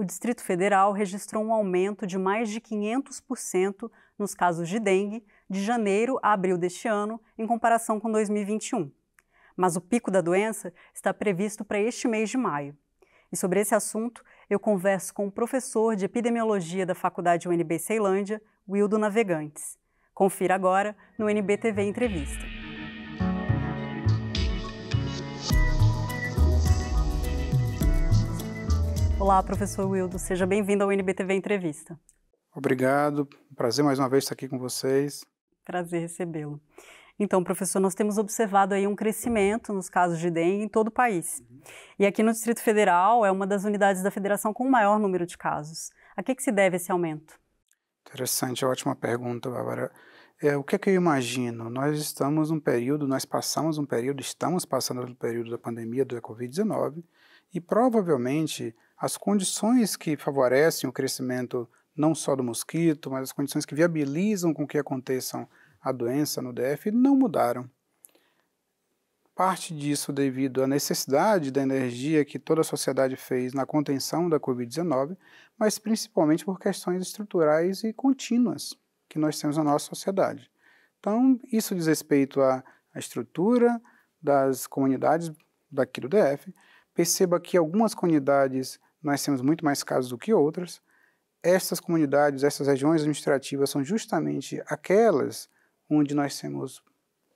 o Distrito Federal registrou um aumento de mais de 500% nos casos de dengue de janeiro a abril deste ano, em comparação com 2021. Mas o pico da doença está previsto para este mês de maio. E sobre esse assunto, eu converso com o professor de epidemiologia da Faculdade UNB Ceilândia, Wildo Navegantes. Confira agora no NBTV Entrevista. Olá, professor Wildo, seja bem-vindo ao NBTV Entrevista. Obrigado, prazer mais uma vez estar aqui com vocês. Prazer recebê-lo. Então, professor, nós temos observado aí um crescimento nos casos de dengue em todo o país. Uhum. E aqui no Distrito Federal é uma das unidades da federação com o maior número de casos. A que, que se deve esse aumento? Interessante, ótima pergunta, Bárbara. É, o que é que eu imagino? Nós estamos num período, nós passamos um período, estamos passando um período da pandemia da Covid-19 e provavelmente as condições que favorecem o crescimento não só do mosquito, mas as condições que viabilizam com que aconteçam a doença no DF não mudaram. Parte disso devido à necessidade da energia que toda a sociedade fez na contenção da Covid-19, mas principalmente por questões estruturais e contínuas que nós temos na nossa sociedade. Então, isso diz respeito à, à estrutura das comunidades daqui do DF. Perceba que algumas comunidades nós temos muito mais casos do que outras. Estas comunidades, essas regiões administrativas são justamente aquelas onde nós temos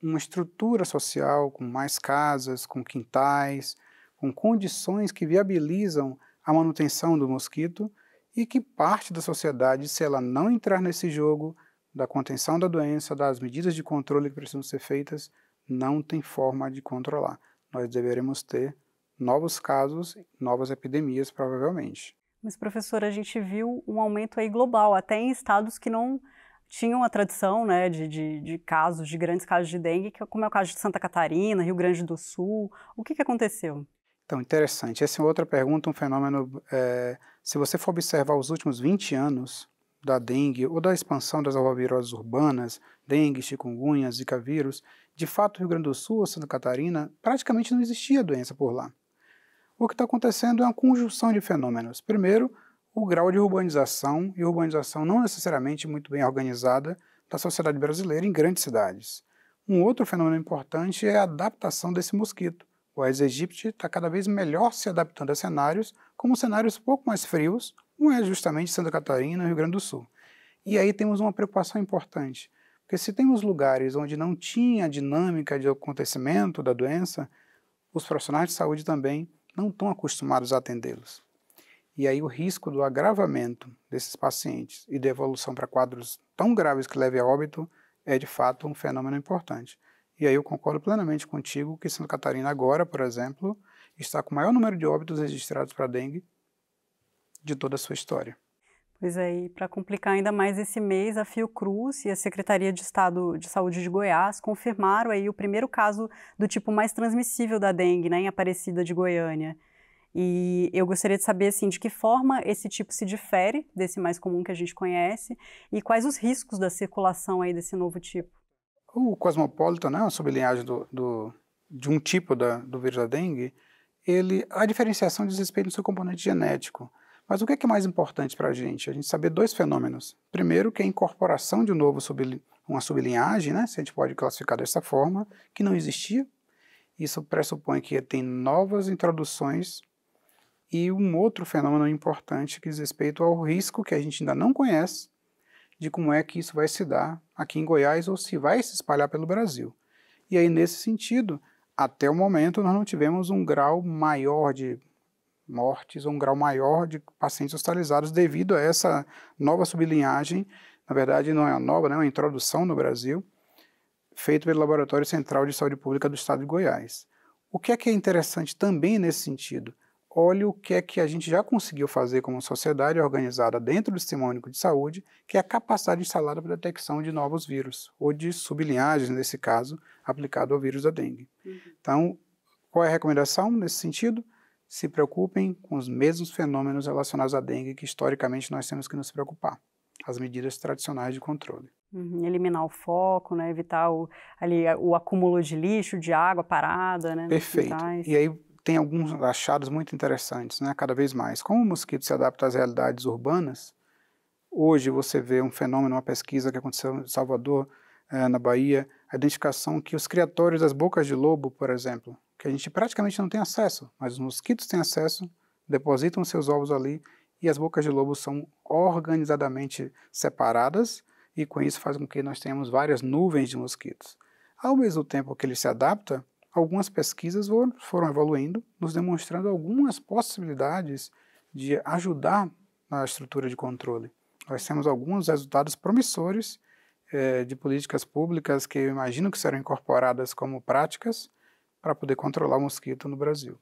uma estrutura social com mais casas, com quintais, com condições que viabilizam a manutenção do mosquito e que parte da sociedade, se ela não entrar nesse jogo da contenção da doença, das medidas de controle que precisam ser feitas, não tem forma de controlar. Nós deveremos ter novos casos, novas epidemias, provavelmente. Mas, professor, a gente viu um aumento aí global, até em estados que não tinham a tradição né, de, de, de casos, de grandes casos de dengue, é como é o caso de Santa Catarina, Rio Grande do Sul. O que, que aconteceu? Então, interessante. Essa é outra pergunta, um fenômeno. É, se você for observar os últimos 20 anos da dengue ou da expansão das arboviroses urbanas, dengue, chikungunya, zika vírus, de fato, Rio Grande do Sul ou Santa Catarina, praticamente não existia doença por lá o que está acontecendo é uma conjunção de fenômenos. Primeiro, o grau de urbanização, e urbanização não necessariamente muito bem organizada, da sociedade brasileira em grandes cidades. Um outro fenômeno importante é a adaptação desse mosquito. O Aedes aegypti está cada vez melhor se adaptando a cenários, como cenários pouco mais frios, como é justamente Santa Catarina e Rio Grande do Sul. E aí temos uma preocupação importante, porque se temos lugares onde não tinha dinâmica de acontecimento da doença, os profissionais de saúde também não estão acostumados a atendê-los. E aí o risco do agravamento desses pacientes e de evolução para quadros tão graves que leve a óbito é de fato um fenômeno importante. E aí eu concordo plenamente contigo que Santa Catarina agora, por exemplo, está com o maior número de óbitos registrados para dengue de toda a sua história. Pois aí, é, para complicar ainda mais esse mês, a Fiocruz e a Secretaria de Estado de Saúde de Goiás confirmaram aí o primeiro caso do tipo mais transmissível da dengue, né, em Aparecida de Goiânia. E eu gostaria de saber, assim, de que forma esse tipo se difere desse mais comum que a gente conhece e quais os riscos da circulação aí desse novo tipo. O cosmopolita, né, a sublinhagem do, do, de um tipo da, do vírus da dengue, ele, a diferenciação diz respeito ao seu componente genético. Mas o que é, é mais importante para a gente? A gente saber dois fenômenos. Primeiro, que é a incorporação de um novo subli uma sublinhagem, né, se a gente pode classificar dessa forma, que não existia. Isso pressupõe que tem novas introduções. E um outro fenômeno importante que diz respeito ao risco que a gente ainda não conhece de como é que isso vai se dar aqui em Goiás ou se vai se espalhar pelo Brasil. E aí, nesse sentido, até o momento, nós não tivemos um grau maior de mortes ou um grau maior de pacientes hospitalizados devido a essa nova sublinhagem, na verdade não é nova, né, é uma introdução no Brasil, feito pelo Laboratório Central de Saúde Pública do Estado de Goiás. O que é que é interessante também nesse sentido? Olha o que é que a gente já conseguiu fazer como sociedade organizada dentro do Sistema Único de Saúde, que é a capacidade instalada para a detecção de novos vírus, ou de sublinhagens, nesse caso, aplicado ao vírus da dengue. Uhum. Então, qual é a recomendação nesse sentido? se preocupem com os mesmos fenômenos relacionados à dengue que historicamente nós temos que nos preocupar, as medidas tradicionais de controle. Uhum, eliminar o foco, né? evitar o, ali, o acúmulo de lixo, de água parada. Né? Perfeito. E aí tem alguns achados muito interessantes, né? cada vez mais. Como o mosquito se adapta às realidades urbanas, hoje você vê um fenômeno, uma pesquisa que aconteceu em Salvador, eh, na Bahia, a identificação que os criatórios das bocas de lobo, por exemplo, que a gente praticamente não tem acesso, mas os mosquitos têm acesso, depositam seus ovos ali e as bocas de lobo são organizadamente separadas e com isso faz com que nós tenhamos várias nuvens de mosquitos. Ao mesmo tempo que ele se adapta, algumas pesquisas foram evoluindo, nos demonstrando algumas possibilidades de ajudar na estrutura de controle. Nós temos alguns resultados promissores eh, de políticas públicas que eu imagino que serão incorporadas como práticas, para poder controlar o mosquito no Brasil.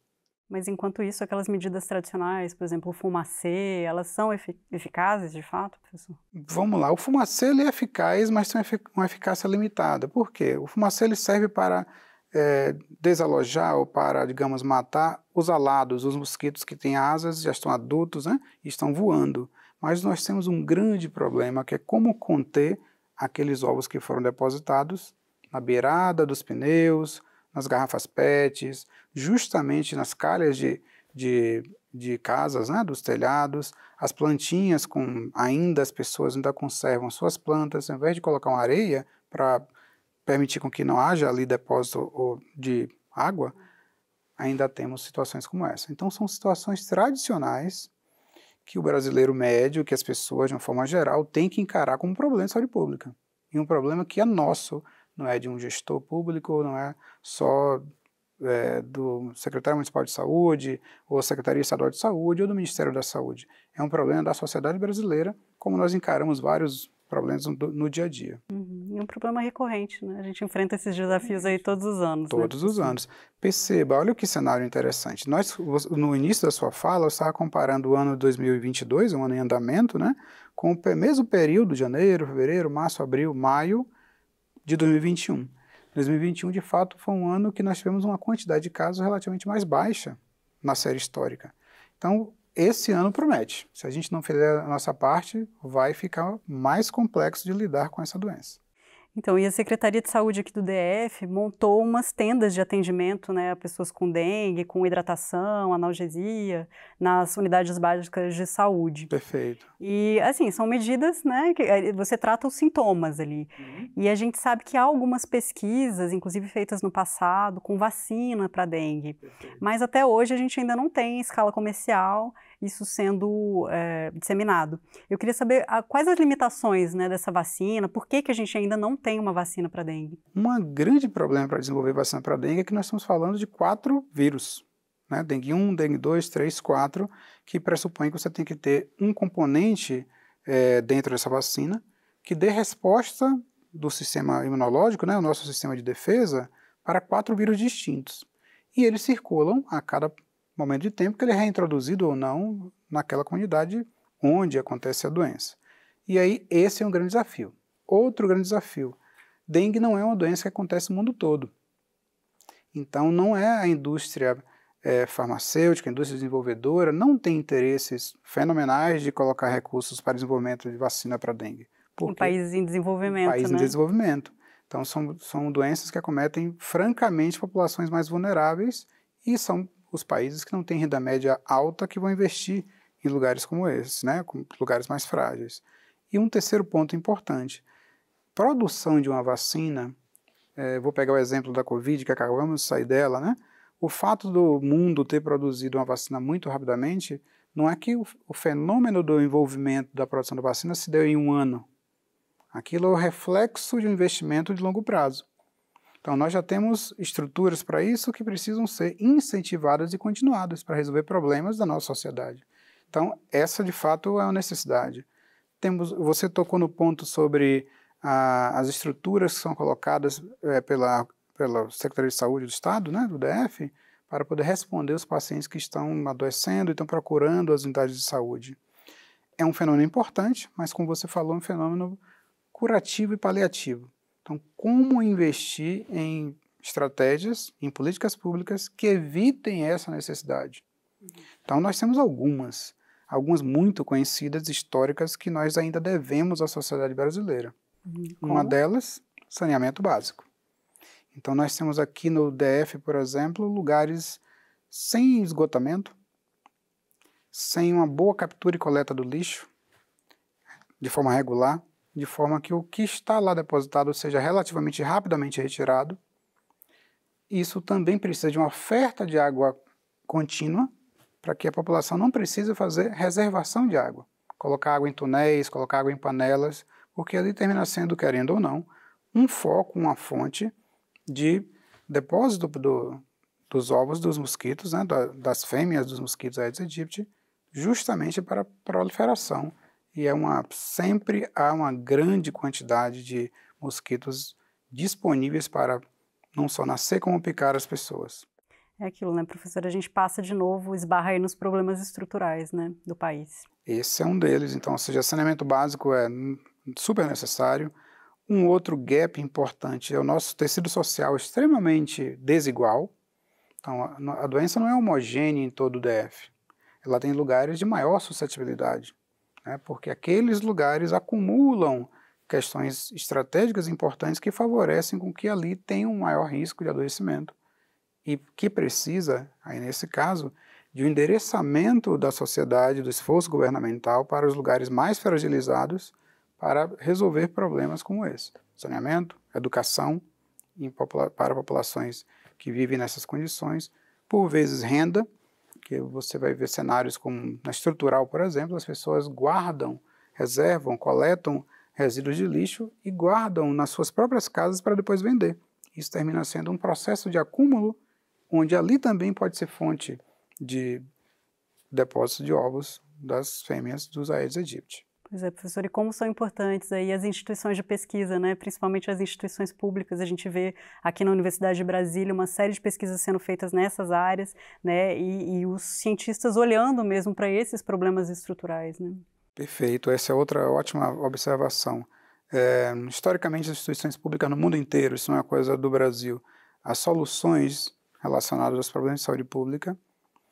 Mas enquanto isso, aquelas medidas tradicionais, por exemplo, o fumacê, elas são efic eficazes de fato, professor? Vamos lá, o fumacê ele é eficaz, mas tem uma eficácia limitada. Por quê? O fumacê ele serve para é, desalojar ou para, digamos, matar os alados, os mosquitos que têm asas, já estão adultos né, e estão voando. Mas nós temos um grande problema que é como conter aqueles ovos que foram depositados na beirada dos pneus, nas garrafas PETs, justamente nas calhas de, de, de casas, né, dos telhados, as plantinhas com ainda as pessoas ainda conservam suas plantas, ao invés de colocar uma areia para permitir com que não haja ali depósito de água, ainda temos situações como essa. Então são situações tradicionais que o brasileiro médio, que as pessoas de uma forma geral, tem que encarar como um problema de saúde pública. E um problema que é nosso, não é de um gestor público, não é só é, do secretário municipal de saúde, ou secretaria estadual de saúde, ou do Ministério da Saúde. É um problema da sociedade brasileira, como nós encaramos vários problemas no, no dia a dia. Uhum. É um problema recorrente, né? A gente enfrenta esses desafios aí todos os anos. Né? Todos né? os anos. Perceba, olha que cenário interessante. Nós, no início da sua fala, eu estava comparando o ano 2022, um ano em andamento, né, com o mesmo período, janeiro, fevereiro, março, abril, maio, de 2021. 2021, de fato, foi um ano que nós tivemos uma quantidade de casos relativamente mais baixa na série histórica. Então, esse ano promete. Se a gente não fizer a nossa parte, vai ficar mais complexo de lidar com essa doença. Então, e a Secretaria de Saúde aqui do DF montou umas tendas de atendimento né, a pessoas com dengue, com hidratação, analgesia, nas unidades básicas de saúde. Perfeito. E, assim, são medidas né, que eh, você trata os sintomas ali. Uhum. E a gente sabe que há algumas pesquisas, inclusive feitas no passado, com vacina para dengue. Perfeito. Mas até hoje a gente ainda não tem escala comercial isso sendo é, disseminado. Eu queria saber a, ah, quais as limitações né, dessa vacina, por que, que a gente ainda não tem uma vacina para dengue? Um grande problema para desenvolver vacina para dengue é que nós estamos falando de quatro vírus. Né? Dengue 1, dengue 2, 3, 4, que pressupõe que você tem que ter um componente é, dentro dessa vacina que dê resposta do sistema imunológico, né, o nosso sistema de defesa, para quatro vírus distintos. E eles circulam a cada momento de tempo que ele é reintroduzido ou não naquela comunidade onde acontece a doença. E aí esse é um grande desafio. Outro grande desafio, dengue não é uma doença que acontece no mundo todo. Então não é a indústria é, farmacêutica, a indústria desenvolvedora, não tem interesses fenomenais de colocar recursos para desenvolvimento de vacina para dengue. Porque, países em desenvolvimento, um país né? em desenvolvimento. Então são, são doenças que acometem francamente populações mais vulneráveis e são os países que não têm renda média alta que vão investir em lugares como esses, né, lugares mais frágeis. E um terceiro ponto importante, produção de uma vacina, é, vou pegar o exemplo da Covid, que acabamos de sair dela, né, o fato do mundo ter produzido uma vacina muito rapidamente, não é que o, o fenômeno do envolvimento da produção da vacina se deu em um ano. Aquilo é o reflexo de um investimento de longo prazo. Então, nós já temos estruturas para isso que precisam ser incentivadas e continuadas para resolver problemas da nossa sociedade. Então, essa de fato é uma necessidade. Temos, você tocou no ponto sobre as estruturas que são colocadas é, pela, pela Secretaria de Saúde do Estado, né, do DF, para poder responder os pacientes que estão adoecendo e estão procurando as unidades de saúde. É um fenômeno importante, mas como você falou, é um fenômeno curativo e paliativo. Então, como investir em estratégias, em políticas públicas que evitem essa necessidade? Então, nós temos algumas, algumas muito conhecidas, históricas, que nós ainda devemos à sociedade brasileira. Como? Uhum. Uma delas, saneamento básico. Então, nós temos aqui no DF, por exemplo, lugares sem esgotamento, sem uma boa captura e coleta do lixo, de forma regular de forma que o que está lá depositado seja relativamente rapidamente retirado. Isso também precisa de uma oferta de água contínua, para que a população não precise fazer reservação de água, colocar água em túneis, colocar água em panelas, porque ali termina sendo, querendo ou não, um foco, uma fonte de depósito do, dos ovos dos mosquitos, né, das fêmeas dos mosquitos Aedes aegypti, justamente para proliferação e é uma, sempre há uma grande quantidade de mosquitos disponíveis para não só nascer, como picar as pessoas. É aquilo, né, professora? A gente passa de novo, esbarra aí nos problemas estruturais né, do país. Esse é um deles. Então, ou seja, saneamento básico é super necessário. Um outro gap importante é o nosso tecido social extremamente desigual. Então, a doença não é homogênea em todo o DF. Ela tem lugares de maior suscetibilidade né, porque aqueles lugares acumulam questões estratégicas importantes que favorecem com que ali tenha um maior risco de adoecimento e que precisa, aí nesse caso, de um endereçamento da sociedade, do esforço governamental para os lugares mais fragilizados para resolver problemas como esse. Saneamento, educação para populações que vivem nessas condições, por vezes renda, que você vai ver cenários como na estrutural, por exemplo, as pessoas guardam, reservam, coletam resíduos de lixo e guardam nas suas próprias casas para depois vender. Isso termina sendo um processo de acúmulo, onde ali também pode ser fonte de depósito de ovos das fêmeas dos Aedes aegypti. Pois é, professor, e como são importantes aí as instituições de pesquisa, né? principalmente as instituições públicas. A gente vê aqui na Universidade de Brasília uma série de pesquisas sendo feitas nessas áreas, né? e, e os cientistas olhando mesmo para esses problemas estruturais. Né? Perfeito, essa é outra ótima observação. É, historicamente, as instituições públicas no mundo inteiro, isso não é coisa do Brasil, as soluções relacionadas aos problemas de saúde pública,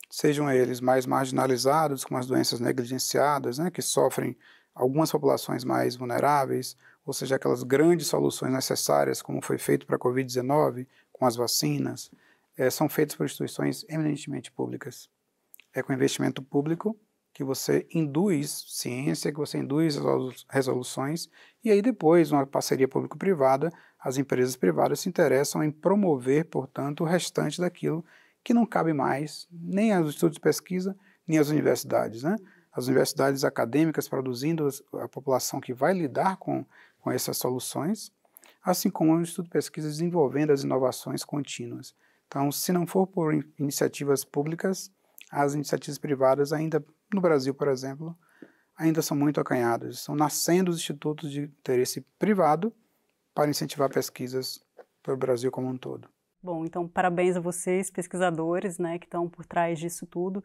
sejam eles mais marginalizados, como as doenças negligenciadas, né, que sofrem algumas populações mais vulneráveis, ou seja, aquelas grandes soluções necessárias, como foi feito para a Covid-19, com as vacinas, é, são feitas por instituições eminentemente públicas. É com investimento público que você induz ciência, que você induz resoluções, e aí depois, uma parceria público-privada, as empresas privadas se interessam em promover, portanto, o restante daquilo que não cabe mais nem aos estudos de pesquisa, nem às universidades, né? as universidades acadêmicas produzindo a população que vai lidar com, com essas soluções, assim como o Instituto de Pesquisa desenvolvendo as inovações contínuas. Então, se não for por iniciativas públicas, as iniciativas privadas ainda, no Brasil, por exemplo, ainda são muito acanhadas. Estão nascendo os institutos de interesse privado para incentivar pesquisas para o Brasil como um todo. Bom, então parabéns a vocês, pesquisadores, né, que estão por trás disso tudo.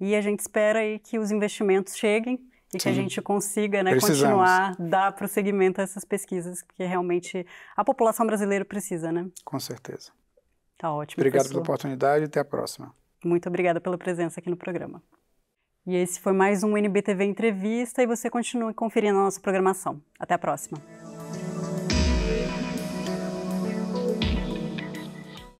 E a gente espera aí que os investimentos cheguem e Sim. que a gente consiga né, continuar dar prosseguimento a essas pesquisas, porque realmente a população brasileira precisa, né? Com certeza. Tá ótimo. Obrigado pela oportunidade e até a próxima. Muito obrigada pela presença aqui no programa. E esse foi mais um NBTV Entrevista e você continue conferindo a nossa programação. Até a próxima.